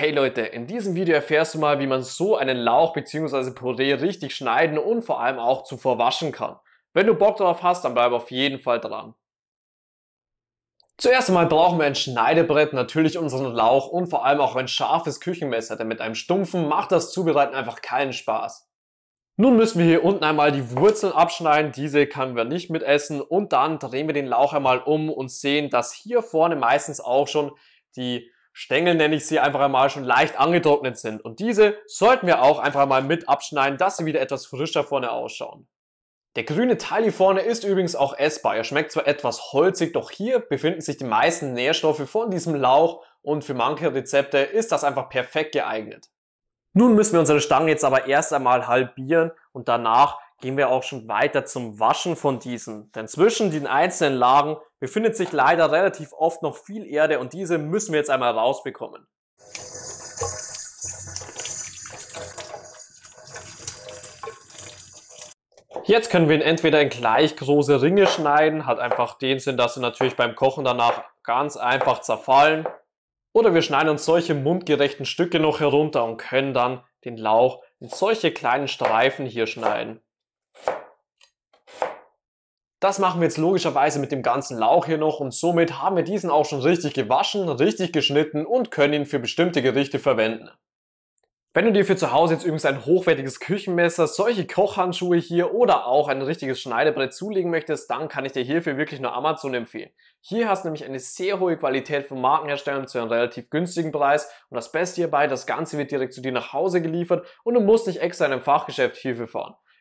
Hey Leute, in diesem Video erfährst du mal, wie man so einen Lauch bzw. Püree richtig schneiden und vor allem auch zuvor waschen kann. Wenn du Bock drauf hast, dann bleib auf jeden Fall dran. Zuerst einmal brauchen wir ein Schneidebrett, natürlich unseren Lauch und vor allem auch ein scharfes Küchenmesser, denn mit einem stumpfen macht das Zubereiten einfach keinen Spaß. Nun müssen wir hier unten einmal die Wurzeln abschneiden, diese können wir nicht mitessen und dann drehen wir den Lauch einmal um und sehen, dass hier vorne meistens auch schon die Stängel nenne ich sie einfach einmal schon leicht angetrocknet sind. Und diese sollten wir auch einfach mal mit abschneiden, dass sie wieder etwas frischer vorne ausschauen. Der grüne Teil hier vorne ist übrigens auch essbar. Er schmeckt zwar etwas holzig, doch hier befinden sich die meisten Nährstoffe von diesem Lauch und für manche Rezepte ist das einfach perfekt geeignet. Nun müssen wir unsere Stangen jetzt aber erst einmal halbieren und danach gehen wir auch schon weiter zum Waschen von diesen. Denn zwischen den einzelnen Lagen befindet sich leider relativ oft noch viel Erde und diese müssen wir jetzt einmal rausbekommen. Jetzt können wir ihn entweder in gleich große Ringe schneiden, hat einfach den Sinn, dass sie natürlich beim Kochen danach ganz einfach zerfallen. Oder wir schneiden uns solche mundgerechten Stücke noch herunter und können dann den Lauch in solche kleinen Streifen hier schneiden. Das machen wir jetzt logischerweise mit dem ganzen Lauch hier noch und somit haben wir diesen auch schon richtig gewaschen, richtig geschnitten und können ihn für bestimmte Gerichte verwenden. Wenn du dir für zu Hause jetzt übrigens ein hochwertiges Küchenmesser, solche Kochhandschuhe hier oder auch ein richtiges Schneidebrett zulegen möchtest, dann kann ich dir hierfür wirklich nur Amazon empfehlen. Hier hast du nämlich eine sehr hohe Qualität von Markenherstellern zu einem relativ günstigen Preis und das Beste hierbei, das Ganze wird direkt zu dir nach Hause geliefert und du musst nicht extra in einem Fachgeschäft hierfür fahren.